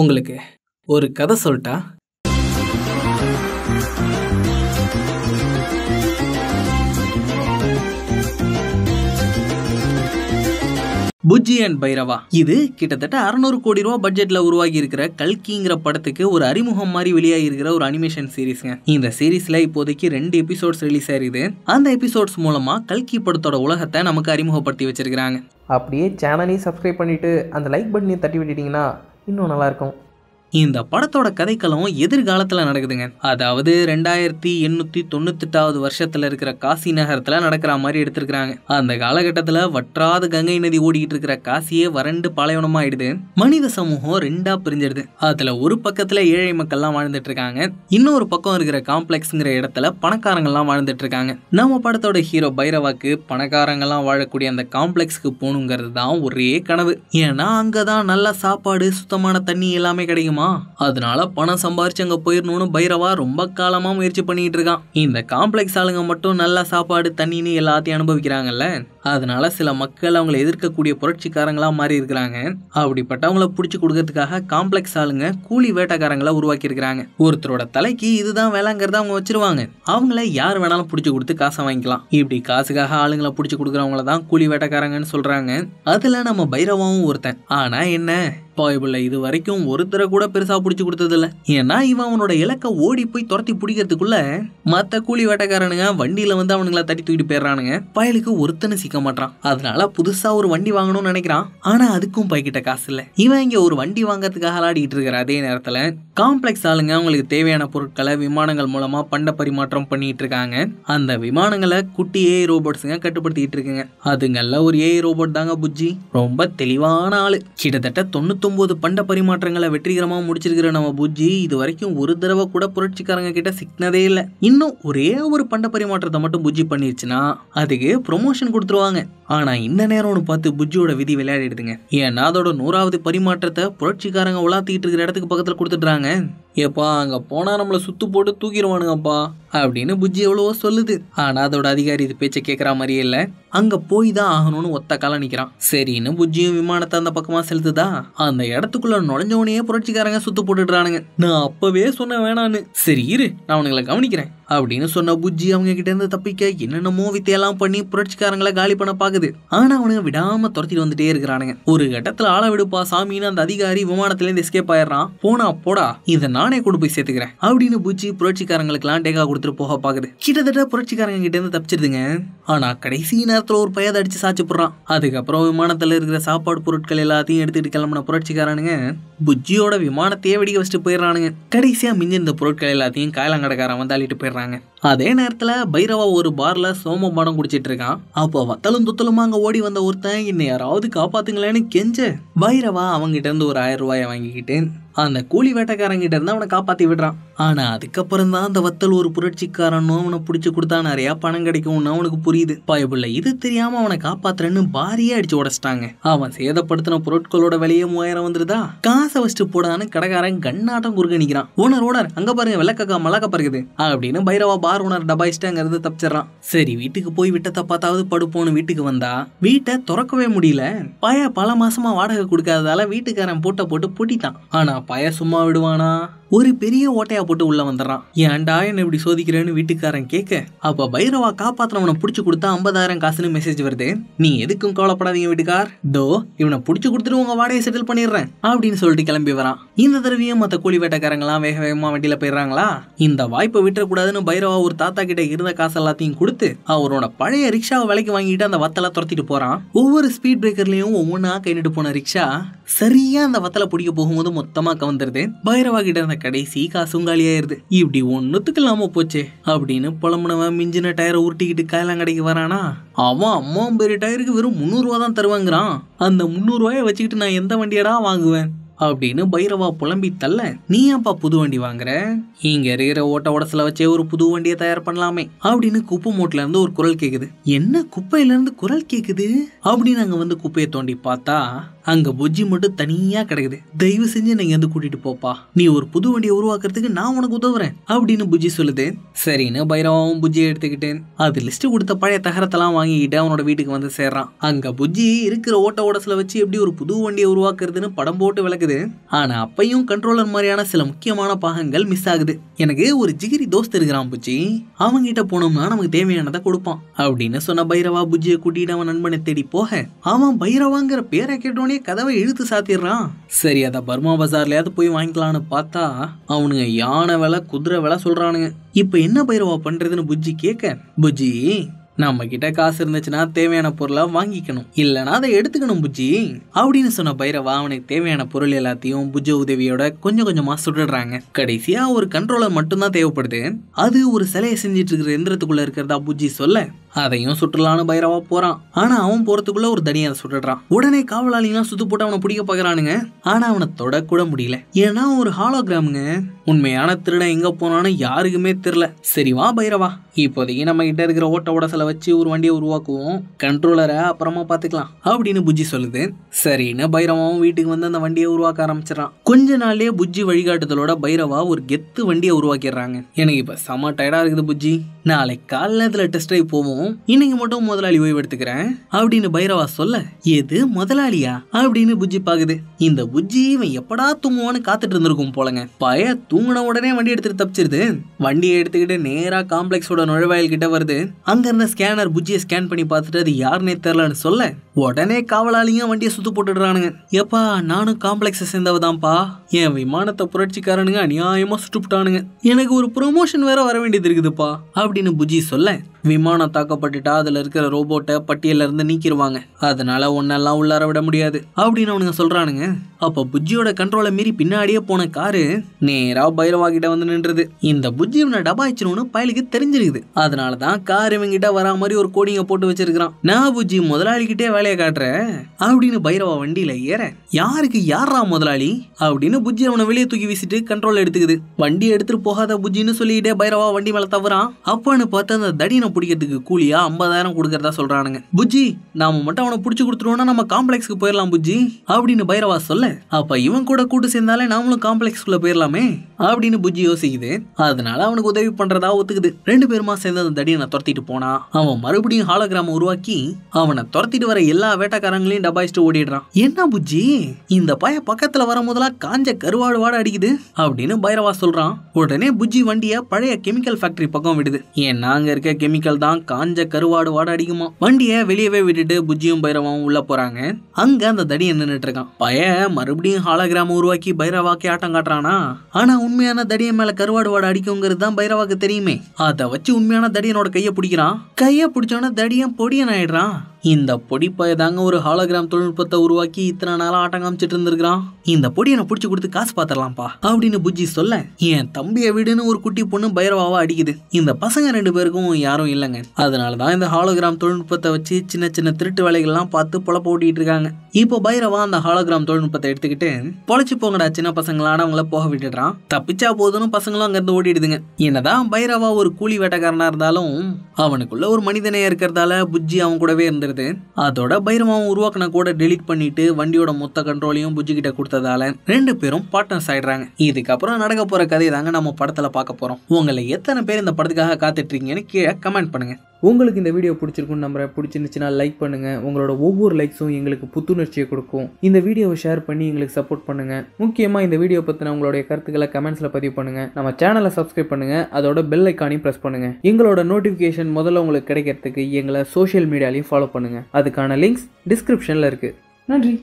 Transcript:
உங்களுக்கு ஒரு கதை சொல்லிட்டா புஜ்ஜி அண்ட் பைரவா இது கிட்டத்தட்ட அறநூறு கோடி ரூபா பட்ஜெட்ல உருவாகி இருக்கிற கல்கிங்கிற படத்துக்கு ஒரு அறிமுகம் மாதிரி வெளியாகி இருக்கிற ஒரு அனிமேஷன் சீரீஸ்ங்க இந்த சீரீஸ்ல இப்போதைக்கு ரெண்டு எபிசோட்ஸ் ரிலீஸ் ஆயிருது அந்த எபிசோட்ஸ் மூலமா கல்கி படத்தோட உலகத்தை நமக்கு அறிமுகப்படுத்தி வச்சிருக்காங்க அப்படியே சேனலையும் சப்ஸ்கிரைப் பண்ணிட்டு அந்த லைக் பட்டனையும் தட்டி விட்டுட்டீங்கன்னா இன்னும் நல்லாயிருக்கும் இந்த படத்தோட கதைக்களம் எதிர்காலத்தில் நடக்குதுங்க அதாவது ரெண்டாயிரத்தி எண்ணூற்றி எட்டாவது வருஷத்தில் இருக்கிற காசி நகரத்தில் நடக்கிற மாதிரி எடுத்திருக்கிறாங்க அந்த காலகட்டத்தில் வற்றாத கங்கை நதி ஓடிக்கிட்டு இருக்கிற காசியே வறண்டு பாலைவனமாயிடுது மனித சமூகம் ரெண்டா பிரிஞ்சிடுது அதில் ஒரு பக்கத்தில் ஏழை மக்கள்லாம் வாழ்ந்துட்டு இருக்காங்க இன்னொரு பக்கம் இருக்கிற காம்ப்ளெக்ஸுங்கிற இடத்துல பணக்காரங்கள்லாம் வாழ்ந்துட்டு இருக்காங்க நம்ம படத்தோட ஹீரோ பைரவாக்கு பணக்காரங்கள்லாம் வாழக்கூடிய அந்த காம்ப்ளெக்ஸ்க்கு போகணுங்கிறது தான் ஒரே கனவு ஏன்னா அங்கே தான் நல்ல சாப்பாடு சுத்தமான தண்ணி எல்லாமே கிடைக்குமா ஆகுமா அதனால பணம் சம்பாரிச்சு அங்கே போயிடணும்னு பைரவா ரொம்ப காலமாக முயற்சி பண்ணிட்டு இருக்கான் இந்த காம்ப்ளெக்ஸ் ஆளுங்க மட்டும் நல்லா சாப்பாடு தண்ணின்னு எல்லாத்தையும் அனுபவிக்கிறாங்கல்ல அதனால சில மக்கள் அவங்களை எதிர்க்கக்கூடிய புரட்சிக்காரங்களாக மாறி இருக்கிறாங்க அப்படிப்பட்டவங்கள பிடிச்சி கொடுக்கறதுக்காக காம்ப்ளெக்ஸ் ஆளுங்க கூலி வேட்டைக்காரங்களா உருவாக்கி இருக்கிறாங்க ஒருத்தரோட தலைக்கு இதுதான் வேலைங்கிறத அவங்க வச்சிருவாங்க அவங்கள யார் வேணாலும் பிடிச்சி கொடுத்து காசை வாங்கிக்கலாம் இப்படி காசுக்காக ஆளுங்களை பிடிச்சி கொடுக்குறவங்கள தான் கூலி வேட்டக்காரங்கன்னு சொல்றாங்க அதுல நம்ம பைரவாவும் ஒருத்தன் ஆனா என்ன பாய்பிள் இது வரைக்கும் ஒருத்தரை கூட பெருசா பிடிச்சி கொடுத்ததில்ல ஏன்னா இவன் அவனோட இலக்க ஓடி போய் துரத்தி பிடிக்கிறதுக்குள்ள மத்த கூலி வேட்டக்காரனுங்க வண்டியில வந்து அவனுங்களை தட்டி தூக்கிட்டு போயிடுறானுங்க பயலுக்கு ஒருத்தனை யோசிக்க மாட்டான் அதனால புதுசா ஒரு வண்டி வாங்கணும்னு நினைக்கிறான் ஆனா அதுக்கும் பைக்கிட்ட காசு இல்ல இவன் இங்க ஒரு வண்டி வாங்கறதுக்காக ஆடிக்கிட்டு இருக்கிற அதே நேரத்துல காம்ப்ளெக்ஸ் ஆளுங்க அவங்களுக்கு தேவையான பொருட்களை விமானங்கள் மூலமா பண்ட பரிமாற்றம் பண்ணிட்டு இருக்காங்க அந்த விமானங்களை குட்டி ஏஐ ரோபோட்ஸுங்க கட்டுப்படுத்திட்டு இருக்குங்க அதுங்கள்ல ஒரு ஏஐ ரோபோட் தாங்க புஜ்ஜி ரொம்ப தெளிவான ஆளு கிட்டத்தட்ட தொண்ணூத்தொன்பது பண்ட பரிமாற்றங்களை வெற்றிகரமா முடிச்சிருக்கிற நம்ம புஜ்ஜி இது வரைக்கும் ஒரு தடவை கூட புரட்சிக்காரங்க கிட்ட சிக்னதே இல்லை இன்னும் ஒரே ஒரு பண்ட பரிமாற்றத்தை மட்டும் புஜ்ஜி பண்ணிருச்சுன்னா அதுக்கு ப்ரொமோஷன் கொடுத்துருவாங்க போவாங்க ஆனா இந்த நேரம்னு பார்த்து புஜ்ஜியோட விதி விளையாடிடுதுங்க ஏன்னா அதோட நூறாவது பரிமாற்றத்தை புரட்சிக்காரங்க உலாத்திக்கிட்டு இருக்கிற இடத்துக்கு பக்கத்தில் கொடுத்துட்றாங்க ஏப்பா அங்கே போனால் நம்மளை சுத்து போட்டு தூக்கிடுவானுங்கப்பா அப்படின்னு புஜ்ஜி எவ்வளவோ சொல்லுது ஆனால் அதோட அதிகாரி இது பேச்சை கேட்குற மாதிரியே இல்லை அங்கே போய் தான் ஆகணும்னு ஒத்த கால நிற்கிறான் சரின்னு புஜ்ஜியும் விமானத்தை அந்த பக்கமாக செலுத்துதா அந்த இடத்துக்குள்ள நுழைஞ்சவனையே புரட்சிக்காரங்க சுத்து போட்டுடுறானுங்க நான் அப்பவே சொன்ன வேணான்னு சரி இரு நான் அவனுங்களை கவனிக்கிறேன் அப்படின்னு சொன்ன புஜ்ஜி அவங்க கிட்ட இருந்து தப்பிக்க என்னென்னமோ வித்தையெல்லாம் பண்ணி புரட்சிக்காரங்களை காலி பண்ண பாக்குது ஆனா அவனுங்க விடாம துரத்திட்டு வந்துட்டே இருக்கிறானுங்க ஒரு கட்டத்துல ஆள விடுப்பா சாமின்னு அந்த அதிகாரி விமானத்துல இருந்து எஸ்கேப் ஆயிடுறான் போனா போடா இதனால நானே கொண்டு போய் சேர்த்துக்கிறேன் அப்படின்னு பூச்சி புரட்சிக்காரங்களுக்குலாம் டேகா கொடுத்துட்டு போக பாக்குது கிட்டத்தட்ட புரட்சிக்காரங்க கிட்ட இருந்து தப்பிச்சிருதுங்க ஆனா கடைசி நேரத்துல ஒரு பயதை அடிச்சு சாச்சு போடுறான் அதுக்கப்புறம் விமானத்துல இருக்கிற சாப்பாடு பொருட்கள் எல்லாத்தையும் எடுத்துட்டு கிளம்புன புரட்சிக்காரனுங்க புஜ்ஜியோட விமானத்தையே வெடிக்க வச்சுட்டு போயிடுறானுங்க கடைசியா மிஞ்சிருந்த பொருட்கள் எல்லாத்தையும் காயலாங்கடக்காரன் வந்து அள்ளிட்டு போயிடுறாங்க அதே நேரத்தில் பைரவா ஒரு பாரில் சோம பானம் குடிச்சிட்டு இருக்கான் அப்போ வத்தலும் துத்தலுமா அங்கே ஓடி வந்த ஒருத்தன் என்னை யாராவது காப்பாத்துங்களேன்னு கெஞ்ச பைரவா அவங்கிட்ட இருந்து ஒரு ஆயிரம் ரூபாயை வாங்கிக்கிட்டு அந்த கூலி வேட்டைக்காரங்கிட்ட இருந்து அவனை காப்பாற்றி விடுறான் ஆனால் அதுக்கப்புறம் தான் அந்த வத்தல் ஒரு புரட்சிக்காரனும் அவனை பிடிச்சி கொடுத்தா நிறையா பணம் கிடைக்கும்னு அவனுக்கு புரியுது பயபுள்ள இது தெரியாமல் அவனை காப்பாத்துறேன்னு பாரியே அடிச்சு உடச்சிட்டாங்க அவன் சேதப்படுத்தின பொருட்களோட விலையே மூவாயிரம் வந்துருதா காசை வச்சுட்டு போடான்னு கடைக்காரன் கண்ணாட்டம் குறுக்கணிக்கிறான் ஓனர் ஓனர் அங்கே பாருங்க விளக்கா மலக்க பறக்குது அப்படின்னு பைரவா கார் ஓனர் டபாயிச்சிட்டேங்கிறது தப்பிச்சிடறான் சரி வீட்டுக்கு போய் விட்டத்தை பார்த்தாவது படுப்போன்னு வீட்டுக்கு வந்தா வீட்டை திறக்கவே முடியல பய பல மாசமா வாடகை கொடுக்காததால வீட்டுக்காரன் போட்ட போட்டு பூட்டிட்டான் ஆனா பய சும்மா விடுவானா ஒரு பெரிய ஓட்டையா போட்டு உள்ள வந்துடுறான் ஏன்டா என்ன இப்படி சோதிக்கிறேன்னு வீட்டுக்காரன் கேட்க அப்ப பைரவா காப்பாத்தினவனை புடிச்சு கொடுத்தா ஐம்பதாயிரம் காசுன்னு மெசேஜ் வருது நீ எதுக்கும் கவலைப்படாதீங்க வீட்டுக்கார் தோ இவனை புடிச்சு கொடுத்துட்டு உங்க வாடகையை செட்டில் பண்ணிடுறேன் அப்படின்னு சொல்லிட்டு கிளம்பி வரான் இந்த தடவையும் மத்த கூலி வேட்டக்காரங்களாம் வேக வேகமா வண்டியில போயிடுறாங்களா இந்த வாய்ப்பை விட்டுறக்கூடாதுன்னு பைரவா ஒரு தாத்தா கிட்ட இருந்த காசு எல்லாத்தையும் கொடுத்து அவரோட பழைய ரிக்ஷாவை விலைக்கு வாங்கிட்டு அந்த வத்தலை துரத்திட்டு போறான் ஒவ்வொரு ஸ்பீட் பிரேக்கர்லயும் ஒவ்வொன்னா கைனிட்டு போன ரிக்ஷா சரியா அந்த வத்தலை பிடிக்க போகும்போது மொத்தமா கவர்ந்துருது பைரவா கிட்ட இருந்த கடைசி காசும் காலியாயிருது இப்படி ஒன்றுத்துக்கு இல்லாமல் போச்சு அப்படின்னு புலம்புனவன் மிஞ்சின டயரை உருட்டிக்கிட்டு கடைக்கு வரானா அவன் அம்மா பெரிய டயருக்கு வெறும் முந்நூறுரூவா தான் தருவாங்கிறான் அந்த முந்நூறுரூவாயை வச்சுக்கிட்டு நான் எந்த வண்டியடா வாங்குவேன் அப்படின்னு பைரவா புலம்பி தள்ள நீ ஏன்பா புது வண்டி வாங்குற இங்க இருக்கிற ஓட்ட உடசல வச்சே ஒரு புது வண்டியை தயார் பண்ணலாமே அப்படின்னு குப்பை மூட்டில இருந்து ஒரு குரல் கேக்குது என்ன குப்பையில இருந்து குரல் கேக்குது அப்படின்னு அங்க வந்து குப்பையை தோண்டி பார்த்தா அங்க புஜ்ஜி மட்டும் தனியா கிடைக்குது தயவு செஞ்சு நீங்க வந்து கூட்டிட்டு போப்பா நீ ஒரு புது வண்டியை உருவாக்குறதுக்கு நான் உனக்கு உதவுறேன் அப்படின்னு புஜ்ஜி சொல்லுது சரின்னு பைரவாவும் புஜ்ஜியை எடுத்துக்கிட்டேன் அது லிஸ்ட் கொடுத்த பழைய தகரத்தெல்லாம் வாங்கிக்கிட்டு அவனோட வீட்டுக்கு வந்து சேர்றான் அங்க புஜ்ஜி இருக்கிற ஓட்ட ஓடசல வச்சு எப்படி ஒரு புது வண்டியை உருவாக்குறதுன்னு படம் போட்டு விளக்குது போகுது ஆனா அப்பையும் கண்ட்ரோலர் மாதிரியான சில முக்கியமான பாகங்கள் மிஸ் ஆகுது எனக்கு ஒரு ஜிகிரி தோஸ்து இருக்கிறான் அவங்க கிட்ட போனோம்னா நமக்கு தேவையானதை கொடுப்பான் அப்படின்னு சொன்ன பைரவா புஜ்ஜியை கூட்டிட்டு அவன் நண்பனை தேடி போக அவன் பைரவாங்கிற பேரை கேட்டோடனே கதவை இழுத்து சாத்திடுறான் சரி அதை பர்மா பசார்லயாவது போய் வாங்கிக்கலான்னு பார்த்தா அவனுங்க யானை வேலை குதிரை வேலை சொல்றானுங்க இப்போ என்ன பைரவா பண்றதுன்னு புஜ்ஜி கேட்க புஜ்ஜி நம்ம கிட்ட காசு இருந்துச்சுன்னா தேவையான பொருளை வாங்கிக்கணும் இல்லைனா அதை எடுத்துக்கணும் புஜ்ஜி அப்படின்னு சொன்ன பைரவ அவனுக்கு தேவையான பொருள் எல்லாத்தையும் புஜ்ஜ உதவியோட கொஞ்சம் கொஞ்சமா சுட்டுடுறாங்க கடைசியா ஒரு கண்ட்ரோலர் மட்டும்தான் தேவைப்படுது அது ஒரு சிலையை செஞ்சிட்டு இருக்கிற எந்திரத்துக்குள்ள இருக்கிறதா புஜ்ஜி சொல்ல அதையும் சுற்றுலானு பைரவா போறான் ஆனா அவன் போறதுக்குள்ள ஒரு தனியாத அதை சுட்டுறான் உடனே காவலாளிலாம் சுத்து போட்டு அவனை பிடிக்க பாக்குறானுங்க ஆனா அவனை தொடக்கூட முடியல ஏன்னா ஒரு ஹாலோகிராமுங்க உண்மையான திருட எங்க போனானு யாருக்குமே தெரியல சரி வா பைரவா இப்போதைக்கு நம்ம கிட்ட இருக்கிற ஓட்ட உடசலை வச்சு ஒரு வண்டியை உருவாக்குவோம் கண்ட்ரோலரை அப்புறமா பாத்துக்கலாம் அப்படின்னு புஜ்ஜி சொல்லுது சரின்னு பைரவாவும் வீட்டுக்கு வந்து அந்த வண்டியை உருவாக்க ஆரம்பிச்சிடறான் கொஞ்ச நாள்லயே புஜ்ஜி வழிகாட்டுதலோட பைரவா ஒரு கெத்து வண்டியை உருவாக்கிடுறாங்க எனக்கு இப்ப செம டயர்டா இருக்குது புஜ்ஜி நாளைக்கு காலையில் டெஸ்ட் ட்ரைவ் போவோம் இருக்கும் இன்னைக்கு மட்டும் முதலாளி ஓய்வு எடுத்துக்கிறேன் அப்படின்னு பைரவா சொல்ல எது முதலாளியா அப்படின்னு புஜ்ஜி பாக்குது இந்த புஜ்ஜி இவன் எப்படா தூங்குவான்னு காத்துட்டு இருந்திருக்கும் போலங்க பய தூங்கின உடனே வண்டி எடுத்துட்டு தப்பிச்சிருது வண்டியை எடுத்துக்கிட்டு நேரா காம்ப்ளெக்ஸோட நுழைவாயில் கிட்ட வருது அங்க இருந்த ஸ்கேனர் புஜ்ஜியை ஸ்கேன் பண்ணி பார்த்துட்டு அது யாருன்னே தெரிலன்னு சொல்ல உடனே காவலாளியும் வண்டியை சுத்து போட்டுடுறானுங்க ஏப்பா நானும் காம்ப்ளெக்ஸை சேர்ந்தவதான்ப்பா என் விமானத்தை புரட்சிக்காரனுங்க அநியாயமா சுட்டுப்புட்டானுங்க எனக்கு ஒரு ப்ரொமோஷன் வேற வர வேண்டியது இருக்குதுப்பா அப்படின்னு புஜி சொல்ல விமானம் தாக்கப்பட்டுட்டா அதுல இருக்கிற ரோபோட்டை பட்டியல இருந்து நீக்கிடுவாங்க அதனால ஒன்னெல்லாம் உள்ளார விட முடியாது அப்படின்னு அவனுங்க சொல்றானுங்க அப்ப புஜ்ஜியோட கண்ட்ரோலை மீறி பின்னாடியே போன காரு நேரா பைரவா கிட்ட வந்து நின்றுது இந்த புஜ்ஜி இவனை டபாய்ச்சிரும்னு பயலுக்கு தெரிஞ்சிருக்குது அதனாலதான் கார் இவங்கிட்ட வரா மாதிரி ஒரு கோடிங்க போட்டு வச்சிருக்கான் நான் புஜ்ஜி முதலாளிகிட்டே வேலையை காட்டுறேன் அப்படின்னு பைரவா வண்டியில ஏற யாருக்கு யாரா முதலாளி அப்படின்னு புஜ்ஜி அவனை வெளியே தூக்கி வீசிட்டு கண்ட்ரோல் எடுத்துக்குது வண்டி எடுத்துட்டு போகாத புஜ்ஜின்னு சொல்லிட்டே பைரவா வண்டி மேல தவறான் அப்பான்னு பார்த்து அந்த தடியனை பிடிக்கிறதுக்கு கூலியா ஐம்பதாயிரம் கொடுக்கறதா சொல்றானுங்க புஜ்ஜி நாம மட்டும் அவனை பிடிச்சி கொடுத்துருவோம்னா நம்ம காம்ப்ளெக்ஸ்க்கு போயிடலாம் புஜ்ஜி அப்படின்னு பைரவா சொல்ல அப்ப இவன் கூட கூட்டு சேர்ந்தாலே நாமளும் காம்ப்ளெக்ஸ்குள்ள போயிடலாமே அப்படின்னு புஜ்ஜி யோசிக்குது அதனால அவனுக்கு உதவி பண்றதா ஒத்துக்குது ரெண்டு பேருமா சேர்ந்து அந்த தடியனை துரத்திட்டு போனா அவன் மறுபடியும் ஹாலோகிராம உருவாக்கி அவனை துரத்திட்டு வர எல்லா வேட்டக்காரங்களையும் டபாயிச்சுட்டு ஓடிடுறான் என்ன புஜ்ஜி இந்த பய பக்கத்துல முதலா காஞ்ச கருவாடு வாட அடிக்குது அப்படின்னு பைரவா சொல்றான் உடனே புஜ்ஜி வண்டிய பழைய கெமிக்கல் ஃபேக்டரி பக்கம் விடுது ஏன்னா அங்க இருக்க கெமிக்கல் தான் காஞ்ச கருவாடு வாட அடிக்குமா வண்டிய வெளியவே விட்டுட்டு புஜ்ஜியும் பைரவாவும் உள்ள போறாங்க அங்க அந்த தடி நின்றுட்டு இருக்கான் பய மறுபடியும் ஹாலகிராம உருவாக்கி பைரவாக்கி ஆட்டம் காட்டுறானா ஆனா உண்மையான தடியை மேல கருவாடு வாட அடிக்குங்கிறது தான் பைரவாக்கு தெரியுமே அதை வச்சு உண்மையான தடியனோட கையை பிடிக்கிறான் கையை பிடிச்சோன்னா தடியன் பொடியன் ஆயிடுறான் இந்த பொடிப்பாய தாங்க ஒரு ஹாலோகிராம் தொழில்நுட்பத்தை உருவாக்கி இத்தனை நாளாக ஆட்டம் காமிச்சிட்டு இருந்திருக்கான் இந்த பொடியை என்ன பிடிச்சி கொடுத்து காசு பார்த்துடலாம்ப்பா அப்படின்னு புஜ்ஜி சொல்ல என் தம்பியை வீடுன்னு ஒரு குட்டி பொண்ணு பைரவாவா அடிக்குது இந்த பசங்க ரெண்டு பேருக்கும் யாரும் இல்லைங்க அதனாலதான் தான் இந்த ஹாலோகிராம் தொழில்நுட்பத்தை வச்சு சின்ன சின்ன திருட்டு வேலைகள்லாம் பார்த்து பொழப்ப ஓட்டிட்டு இருக்காங்க இப்போ பைரவா அந்த ஹாலோகிராம் தொழில்நுட்பத்தை எடுத்துக்கிட்டு பொழைச்சு போங்கடா சின்ன பசங்களான அவங்கள போக விட்டுடுறான் தப்பிச்சா போதும் பசங்களும் அங்கேருந்து ஓடிடுதுங்க என்னதான் பைரவா ஒரு கூலி வேட்டைக்காரனா இருந்தாலும் அவனுக்குள்ள ஒரு மனிதனே இருக்கிறதால புஜ்ஜி அவன் கூடவே இருந்திருக்கு வந்துடுது அதோட பைரமாவும் உருவாக்கின கூட டெலிட் பண்ணிட்டு வண்டியோட மொத்த கண்ட்ரோலையும் கிட்ட கொடுத்ததால ரெண்டு பேரும் பார்ட்னர்ஸ் ஆயிடுறாங்க இதுக்கப்புறம் நடக்க போற கதையை தாங்க நம்ம படத்துல பார்க்க போறோம் உங்களை எத்தனை பேர் இந்த படத்துக்காக காத்துட்டு இருக்கீங்கன்னு கீழே கமெண்ட் பண்ணுங்க உங்களுக்கு இந்த வீடியோ பிடிச்சிருக்குன்னு நம்புறேன் பிடிச்சிருந்துச்சுன்னா லைக் பண்ணுங்கள் உங்களோட ஒவ்வொரு லைக்ஸும் எங்களுக்கு புத்துணர்ச்சியை கொடுக்கும் இந்த வீடியோவை ஷேர் பண்ணி எங்களுக்கு சப்போர்ட் பண்ணுங்கள் முக்கியமாக இந்த வீடியோ பற்றின உங்களுடைய கருத்துக்களை கமெண்ட்ஸில் பதிவு பண்ணுங்கள் நம்ம சேனலை சப்ஸ்கிரைப் பண்ணுங்கள் அதோட பெல் ஐக்கானையும் ப்ரெஸ் பண்ணுங்கள் எங்களோட நோட்டிஃபிகேஷன் முதல்ல உங்களுக்கு கிடைக்கிறதுக்கு எங்களை சோஷியல் மீடியாலையும் ஃபாலோ பண்ணுங்கள் அதுக்கான லிங்க்ஸ் டிஸ்கிரிப்ஷனில் இருக்குது நன்றி